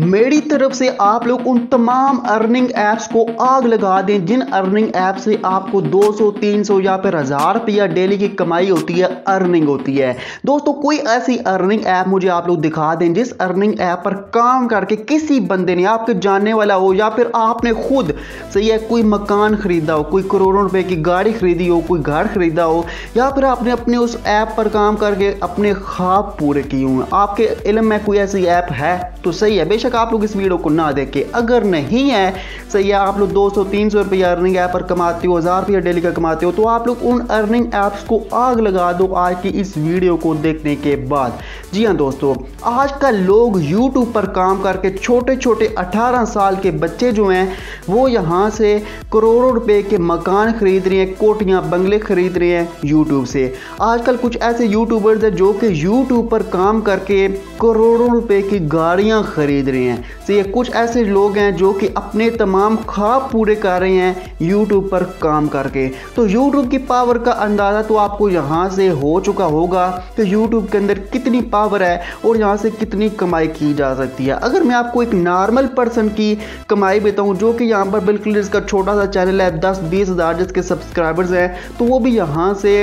मेरी तरफ से आप लोग उन तमाम अर्निंग ऐप्स को आग लगा दें जिन अर्निंग ऐप से आपको 200, 300 या फिर हज़ार रुपया डेली की कमाई होती है अर्निंग होती है दोस्तों कोई ऐसी अर्निंग ऐप मुझे आप लोग दिखा दें जिस अर्निंग ऐप पर काम करके किसी बंदे ने आपके जानने वाला हो या फिर आपने खुद सही है कोई मकान ख़रीदा हो कोई करोड़ों रुपए की गाड़ी ख़रीदी हो कोई घर ख़रीदा हो या फिर आपने अपने उस ऐप पर काम करके अपने ख्वाब पूरे किए हुए आपके इलम में कोई ऐसी ऐप है तो सही है बेशक आप लोग इस वीडियो को ना देखें अगर नहीं है सही है आप लोग दो सौ तीन सौ रुपये अर्निंग ऐप पर कमाते हो हज़ार रुपया डेली का कमाते हो तो आप लोग उन अर्निंग ऐप्स को आग लगा दो आज की इस वीडियो को देखने के बाद जी हाँ दोस्तों आज कल लोग यूट्यूब पर काम करके छोटे छोटे 18 साल के बच्चे जो हैं वो यहाँ से करोड़ों रुपए के मकान खरीद रहे हैं कोटियाँ बंगले खरीद रहे हैं यूट्यूब से आजकल कुछ ऐसे यूट्यूबर्स हैं जो कि यूट्यूब पर काम करके करोड़ों रुपए की गाड़ियाँ खरीद रहे हैं तो ये कुछ ऐसे लोग हैं जो कि अपने तमाम ख्वाब पूरे कर रहे हैं यूट्यूब पर काम करके तो यूट्यूब की पावर का अंदाज़ा तो आपको यहाँ से हो चुका होगा कि यूट्यूब के अंदर कितनी पावर पावर है और यहाँ से कितनी कमाई की जा सकती है अगर मैं आपको एक नॉर्मल पर्सन की कमाई बताऊँ जो कि यहाँ पर बिल्कुल इसका छोटा सा चैनल है दस बीस हज़ार जिसके सब्सक्राइबर्स हैं तो वो भी यहाँ से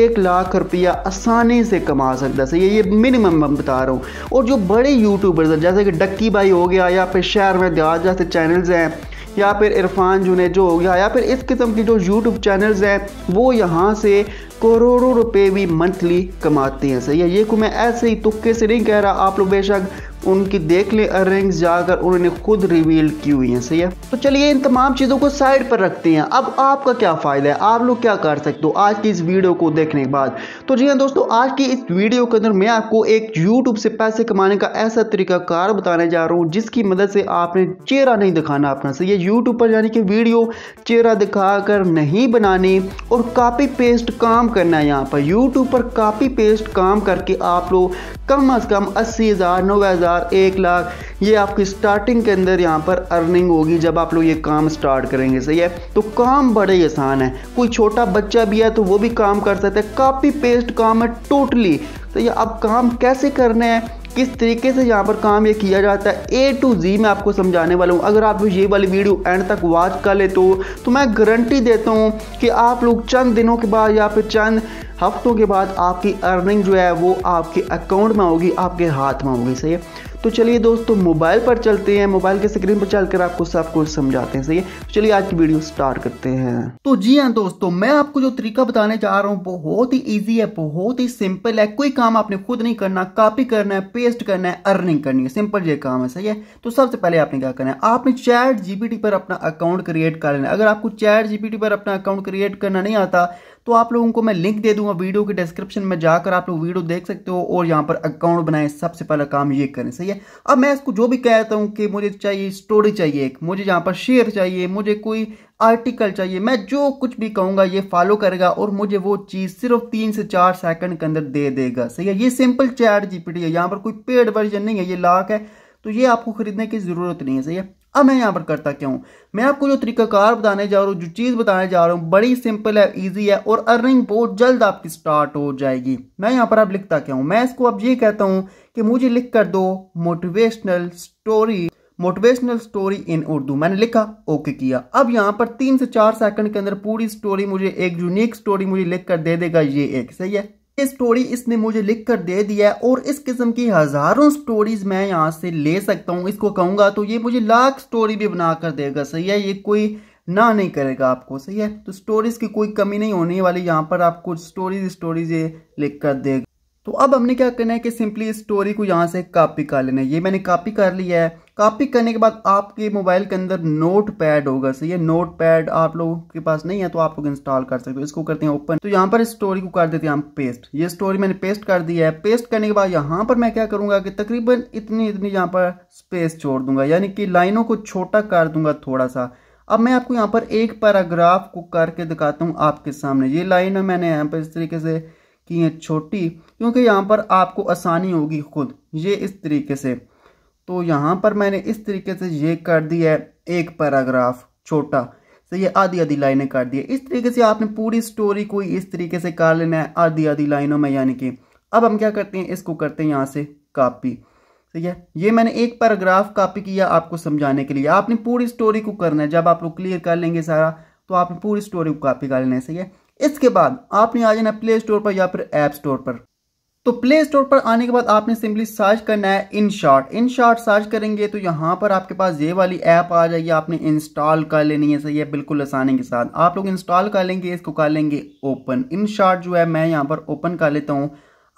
एक लाख रुपया आसानी से कमा सकता है सही ये मिनिमम मैं बता रहा हूँ और जो बड़े यूट्यूबर्स हैं जैसे कि डक्की भाई हो गया या फिर शहर में दिहाज जैसे चैनल्स हैं या फिर इरफान जुनेजो हो गया या फिर इस किस्म की जो यूट्यूब चैनल्स हैं वो यहाँ से करोड़ों रुपए भी मंथली कमाते हैं सही है ये को मैं ऐसे ही तुक्के से नहीं कह रहा आप लोग बेशक उनकी देख ले अर्निंग्स जाकर उन्होंने खुद रिवील की हुई हैं सही है तो चलिए इन तमाम चीज़ों को साइड पर रखते हैं अब आपका क्या फ़ायदा है आप लोग क्या कर सकते हो आज की इस वीडियो को देखने के बाद तो जी हाँ दोस्तों आज की इस वीडियो के अंदर मैं आपको एक यूट्यूब से पैसे कमाने का ऐसा तरीका कार बताने जा रहा हूँ जिसकी मदद से आपने चेहरा नहीं दिखाना अपना सही है यूट्यूब पर यानी कि वीडियो चेहरा दिखाकर नहीं बनानी और कापी पेस्ट काम करना है यहाँ पर यूट्यूब पर कापी पेस्ट काम करके आप लोग कम अज़ कम अस्सी हज़ार नब्बे हज़ार एक लाख ये आपकी स्टार्टिंग के अंदर यहाँ पर अर्निंग होगी जब आप लोग ये काम स्टार्ट करेंगे सही है तो काम बड़े ही आसान है कोई छोटा बच्चा भी है तो वो भी काम कर सकता है कापी पेस्ट काम है टोटली तो ये अब काम कैसे करने हैं किस तरीके से यहाँ पर काम ये किया जाता है ए टू जी मैं आपको समझाने वाला हूँ अगर आप ये वाली वीडियो एंड तक वॉच कर ले तो, तो मैं गारंटी देता हूँ कि आप लोग चंद दिनों के बाद या फिर चंद हफ्तों के बाद आपकी अर्निंग जो है वो आपके अकाउंट में होगी आपके हाथ में होगी सही है तो चलिए दोस्तों मोबाइल पर चलते हैं मोबाइल के स्क्रीन पर चलकर आपको सब कुछ समझाते हैं सही है तो चलिए आज की वीडियो स्टार्ट करते हैं तो जी हाँ दोस्तों मैं आपको जो तरीका बताने जा रहा हूँ बहुत ही ईजी है बहुत ही सिंपल है कोई काम आपने खुद नहीं करना कॉपी करना है पेस्ट करना है अर्निंग करनी है सिंपल ये काम है सही है तो सबसे पहले आपने क्या करना है आपने चैट जीपीटी पर अपना अकाउंट क्रिएट कर लेना अगर आपको चैट जीपीटी पर अपना अकाउंट क्रिएट करना नहीं आता तो आप लोगों को मैं लिंक दे दूंगा वीडियो के डिस्क्रिप्शन में जाकर आप लोग वीडियो देख सकते हो और यहाँ पर अकाउंट बनाए सबसे पहला काम ये करें सही है अब मैं इसको जो भी कहता हूँ कि मुझे चाहिए स्टोरी चाहिए एक मुझे यहाँ पर शेयर चाहिए मुझे कोई आर्टिकल चाहिए मैं जो कुछ भी कहूँगा ये फॉलो करेगा और मुझे वो चीज़ सिर्फ तीन से चार सेकंड के अंदर दे देगा सही है ये सिंपल चैट जीपीटी है यहाँ पर कोई पेड वर्जन नहीं है ये लाख है तो ये आपको खरीदने की ज़रूरत नहीं है सही है अब मैं यहाँ पर करता क्या हूँ मैं आपको जो तरीकाकार बताने जा रहा हूँ जो चीज़ बताने जा रहा हूँ बड़ी सिंपल है इजी है और अर्निंग बहुत जल्द आपकी स्टार्ट हो जाएगी मैं यहाँ पर अब लिखता क्या हूँ मैं इसको अब ये कहता हूँ कि मुझे लिख कर दो motivational story motivational story in Urdu मैंने लिखा ओके किया अब यहाँ पर तीन से चार सेकंड के अंदर पूरी स्टोरी मुझे एक यूनिक स्टोरी मुझे लिख कर दे देगा ये एक सही है ये स्टोरी इसने मुझे लिख कर दे दिया है और इस किस्म की हजारों स्टोरीज मैं यहाँ से ले सकता हूँ इसको कहूंगा तो ये मुझे लाख स्टोरी भी बना कर देगा सही है ये कोई ना नहीं करेगा आपको सही है तो स्टोरीज की कोई कमी नहीं होने वाली यहाँ पर आपको स्टोरीज स्टोरीज ये लिख कर देगा तो अब हमने क्या करना है कि सिंपली इस स्टोरी को यहाँ से कॉपी कर लेना है ये मैंने कॉपी कर लिया है कॉपी करने के बाद आपके मोबाइल के अंदर नोट पैड होगा सही है नोट पैड आप लोगों के पास नहीं है तो आप लोग इंस्टॉल कर सकते हो इसको करते हैं ओपन तो यहाँ पर इस स्टोरी को कर देते हैं हम पेस्ट ये स्टोरी मैंने पेस्ट कर दी है पेस्ट करने के बाद यहाँ पर मैं क्या करूंगा कि तकरीबन इतनी इतनी यहाँ पर स्पेस छोड़ दूंगा यानी कि लाइनों को छोटा कर दूंगा थोड़ा सा अब मैं आपको यहाँ पर एक पैराग्राफ को करके दिखाता हूँ आपके सामने ये लाइन मैंने यहाँ पर इस तरीके से की है छोटी क्योंकि यहाँ पर आपको आसानी होगी खुद ये इस तरीके से तो यहाँ पर मैंने इस तरीके से ये कर दिया है एक पैराग्राफ छोटा तो ये आधी आधी लाइनें कर दी है इस तरीके से आपने पूरी स्टोरी को इस तरीके से कर लेना है आधी आधी लाइनों में यानी कि अब हम क्या करते हैं इसको करते हैं यहाँ से कापी ठीक तो है ये मैंने एक पैराग्राफ कॉपी किया आपको समझाने के लिए आपने पूरी स्टोरी को करना है जब आप लोग क्लियर कर लेंगे सारा तो आपने पूरी स्टोरी को कॉपी कर लेना है सही है इसके बाद आपने आ जाना प्ले स्टोर पर या फिर ऐप स्टोर पर तो प्ले स्टोर पर आने के बाद आपने सिंपली सर्च करना है in short in short search करेंगे तो यहाँ पर आपके पास ये वाली ऐप आ जाएगी आपने इंस्टॉल कर लेनी है सही है बिल्कुल आसानी के साथ आप लोग इंस्टॉल कर लेंगे इसको कर लेंगे ओपन इन शॉर्ट जो है मैं यहाँ पर ओपन कर लेता हूँ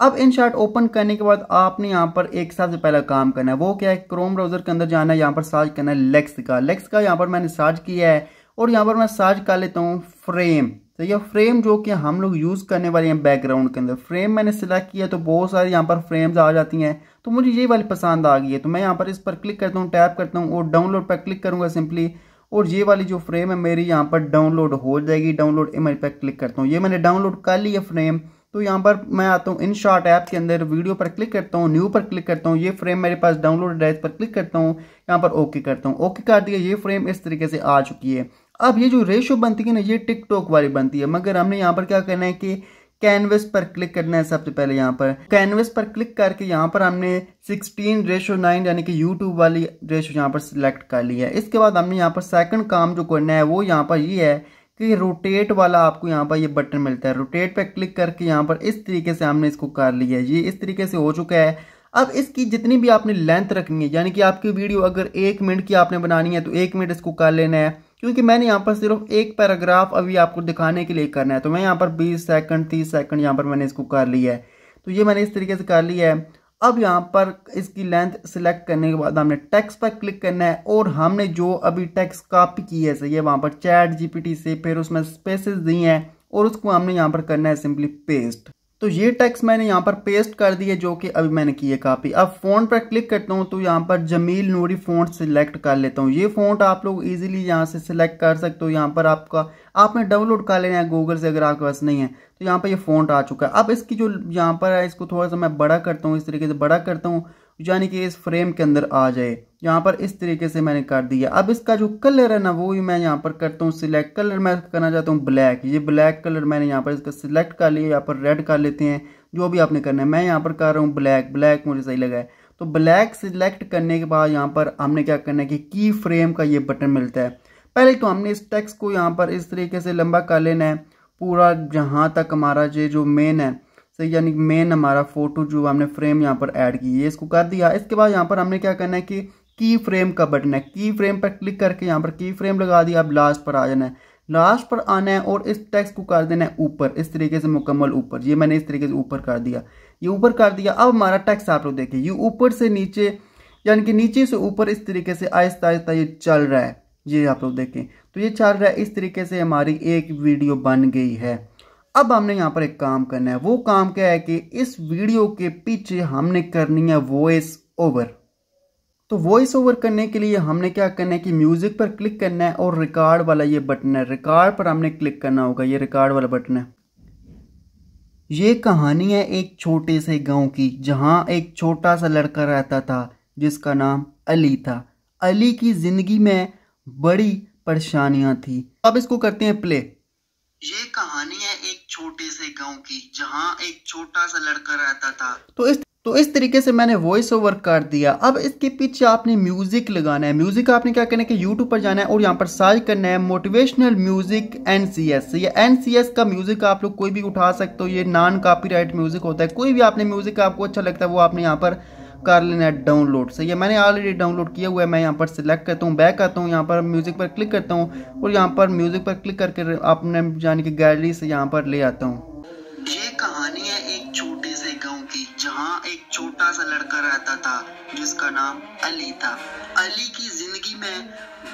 अब इन शॉर्ट ओपन करने के बाद आपने यहाँ पर एक सबसे पहला काम करना है वो क्या है क्रोम ब्राउजर के अंदर जाना है यहाँ पर सर्च करना है लेक्स का लेक्स का यहाँ पर मैंने सर्च किया है और यहाँ पर मैं सर्च कर लेता हूँ फ्रेम तो यह फ्रेम जो कि हम लोग यूज़ करने वाले हैं बैकग्राउंड के अंदर फ्रेम मैंने सिलेक्ट किया तो बहुत सारे यहाँ पर फ्रेम्स आ जाती हैं तो मुझे ये वाली पसंद आ गई है तो मैं यहाँ पर इस पर क्लिक करता हूँ टैप करता हूँ और डाउनलोड पर क्लिक करूँगा सिंपली और ये वाली जो फ्रेम है मेरी यहाँ पर डाउनलोड हो जाएगी डाउनलोड इमेज पर क्लिक करता हूँ ये मैंने डाउनलोड कर ली है फ्रेम तो यहाँ पर मैं आता हूँ इन शॉर्ट ऐप के अंदर वीडियो पर क्लिक करता हूँ न्यू पर क्लिक करता हूँ ये फ्रेम मेरे पास डाउनलोड है इस पर क्लिक करता हूँ यहाँ पर ओके करता हूँ ओके कर दिया ये फ्रेम इस तरीके से आ चुकी है अब ये जो रेशो बनती है ना ये टिकटॉक वाली बनती है मगर हमने यहाँ पर क्या करना है कि कैनवस पर क्लिक करना है सबसे पहले यहाँ पर कैनवस पर क्लिक करके यहाँ पर हमने 16 रेशो नाइन यानी कि यूट्यूब वाली रेशो यहाँ पर सिलेक्ट कर ली है इसके बाद हमने यहाँ पर सेकंड काम जो करना है वो यहाँ पर ये है कि रोटेट वाला आपको यहाँ पर ये बटन मिलता है रोटेट पर क्लिक करके यहाँ पर इस तरीके से हमने इसको कर लिया है ये इस तरीके से हो चुका है अब इसकी जितनी भी आपने लेंथ रखनी है यानी कि आपकी वीडियो अगर एक मिनट की आपने बनानी है तो एक मिनट इसको कर लेना है क्योंकि मैंने यहाँ पर सिर्फ एक पैराग्राफ अभी आपको दिखाने के लिए करना है तो मैं यहाँ पर 20 सेकंड 30 सेकंड यहाँ पर मैंने इसको कर लिया है तो ये मैंने इस तरीके से कर लिया है अब यहाँ पर इसकी लेंथ सिलेक्ट करने के बाद हमने टेक्स्ट पर क्लिक करना है और हमने जो अभी टेक्स्ट कापी की है सही है वहाँ पर चैट जी से फिर उसमें स्पेसिस दी हैं और उसको हमने यहाँ पर करना है सिंपली पेस्ट तो ये टेक्स्ट मैंने यहाँ पर पेस्ट कर दिए जो कि अभी मैंने किए कापी अब फ़ॉन्ट पर क्लिक करता हूँ तो यहाँ पर जमील नूरी फ़ॉन्ट सिलेक्ट कर लेता हूँ ये फ़ॉन्ट आप लोग इजीली यहाँ से सिलेक्ट कर सकते हो यहाँ पर आपका आपने डाउनलोड कर लेना है गूगल से अगर आपके पास नहीं है तो यहाँ पर ये फोन आ चुका है अब इसकी जो यहाँ पर है इसको थोड़ा सा मैं बड़ा करता हूँ इस तरीके से बड़ा करता हूँ यानी कि इस फ्रेम के अंदर आ जाए यहाँ पर इस तरीके से मैंने कर दिया अब इसका जो कलर है ना वो भी मैं यहाँ पर करता हूँ सिलेक्ट कलर मैं करना चाहता हूँ ब्लैक ये ब्लैक कलर मैंने यहाँ पर इसका सिलेक्ट कर लिया यहाँ पर रेड कर लेते हैं जो भी आपने करना है मैं यहाँ पर कर रहा हूँ ब्लैक ब्लैक मुझे सही लगा है तो ब्लैक सिलेक्ट करने के बाद यहाँ पर हमने क्या करना है कि की फ्रेम का ये बटन मिलता है पहले तो हमने इस टेक्स्ट को यहाँ पर इस तरीके से लंबा कर लेना है पूरा जहाँ तक हमारा ये जो मेन है से यानी मेन हमारा फोटो जो हमने फ्रेम यहाँ पर ऐड की है इसको कर दिया इसके बाद यहाँ पर हमने क्या करना है कि की फ्रेम का बटन है की फ्रेम पर क्लिक करके यहाँ पर की फ्रेम लगा दिया अब लास्ट पर आ जाना है लास्ट पर आना है और इस टेक्स्ट को कर देना है ऊपर इस तरीके से मुकम्मल ऊपर ये मैंने इस तरीके से ऊपर कर दिया ये ऊपर कर दिया अब हमारा टेक्स्ट आप लोग देखिए ये ऊपर से नीचे यानी कि नीचे से ऊपर इस तरीके से आहिस्ता आहिस्ता ये चल रहा है ये आप लोग देखें तो ये चल रहा है इस तरीके से हमारी एक वीडियो बन गई है अब हमने यहाँ पर एक काम करना है वो काम क्या है कि इस वीडियो के पीछे हमने करनी है वॉइस ओवर तो वॉइस ओवर करने के लिए हमने क्या करना है कि म्यूजिक पर क्लिक करना है और रिकॉर्ड वाला ये बटन है रिकॉर्ड पर हमने क्लिक करना होगा ये रिकॉर्ड वाला बटन है ये कहानी है एक छोटे से गांव की जहां एक छोटा सा लड़का रहता था जिसका नाम अली था अली की जिंदगी में बड़ी परेशानियां थी अब इसको करते हैं प्ले ये कहानी है एक छोटे से गांव की जहां एक छोटा सा लड़का रहता था तो इस तो इस तरीके से मैंने वॉइस ओवर कर दिया अब इसके पीछे आपने म्यूजिक लगाना है म्यूजिक आपने क्या करना है कि यूट्यूब पर जाना है और यहाँ पर सर्च करना है motivational music NCS C NCS का म्यूजिक आप लोग कोई भी उठा सकते हो ये नॉन कॉपीराइट म्यूजिक होता है कोई भी आपने म्यूजिक आपको अच्छा लगता है वो आपने यहाँ पर कर लेना है डाउनलोड सही है मैंने ऑलरेडी डाउनलोड किया हुआ है मैं यहाँ पर सिलेक्ट करता हूँ बैक आता हूँ यहाँ पर म्यूज़िक पर क्लिक करता हूँ और यहाँ पर म्यूज़िक पर क्लिक करके अपने यानी कि गैलरी से यहाँ पर ले आता हूँ ये कहानी है एक छोटे से गाँव की जहाँ एक छोटा सा लड़का रहता था जिसका नाम अली था अली की जिंदगी में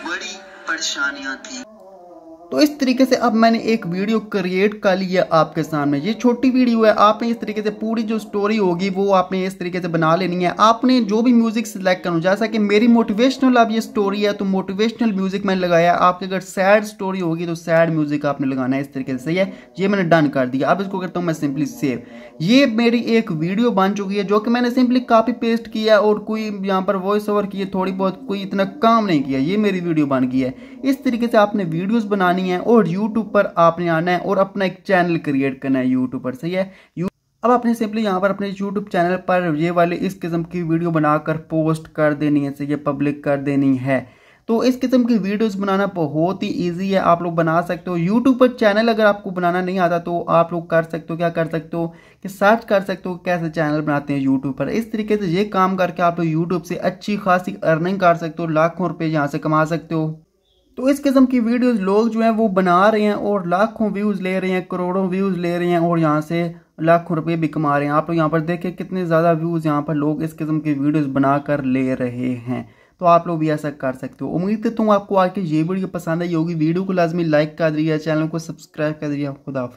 बड़ी परेशानियां थी तो इस तरीके से अब मैंने एक वीडियो क्रिएट कर लिया आपके सामने ये छोटी वीडियो है आपने इस तरीके से पूरी जो स्टोरी होगी वो आपने इस तरीके से बना लेनी है आपने जो भी म्यूजिक सिलेक्ट करना जैसा कि मेरी मोटिवेशनल अब ये स्टोरी है तो मोटिवेशनल म्यूजिक मैंने लगाया आपके अगर सैड स्टोरी होगी तो सैड म्यूजिक आपने लगाना है इस तरीके से है ये मैंने डन कर दिया अब इसको करता हूँ मैं सिंपली सेव ये मेरी एक वीडियो बन चुकी है जो कि मैंने सिंपली कॉपी पेस्ट किया और कोई यहाँ पर वॉइस ओवर किए थोड़ी बहुत कोई इतना काम नहीं किया ये मेरी वीडियो बन गई है इस तरीके से आपने वीडियोज बनानी बनानी है और यूट्यूब पर आपने आना है और अपना एक चैनल क्रिएट करना है यूट्यूब पर सही है यू अब आपने सिंपली यहाँ पर अपने यूट्यूब चैनल पर ये वाले इस किस्म की वीडियो बनाकर पोस्ट कर देनी है सही है पब्लिक कर देनी है तो इस किस्म की वीडियोस बनाना बहुत ही इजी है आप लोग बना सकते हो यूट्यूब पर चैनल अगर आपको बनाना नहीं आता तो आप लोग कर सकते हो क्या कर सकते हो कि सर्च कर सकते हो कैसे चैनल बनाते हैं यूट्यूब पर इस तरीके से ये काम करके आप लोग यूट्यूब से अच्छी खासी अर्निंग कर सकते हो लाखों रुपये यहाँ से कमा सकते हो तो इस किस्म की वीडियोस लोग जो हैं वो बना रहे हैं और लाखों व्यूज़ ले रहे हैं करोड़ों व्यूज़ ले रहे हैं और यहाँ से लाखों रुपए भी कमा रहे हैं आप लोग यहाँ पर देखें कितने ज़्यादा व्यूज़ यहाँ पर लोग इस किस्म की वीडियोस बना कर ले रहे हैं तो आप लोग भी ऐसा कर सकते हो उम्मीद करता हूँ आपको आज की ये वीडियो पसंद आई होगी वीडियो को लाजमी लाइक कर दिया चैनल को सब्सक्राइब कर दिया खुदाफ़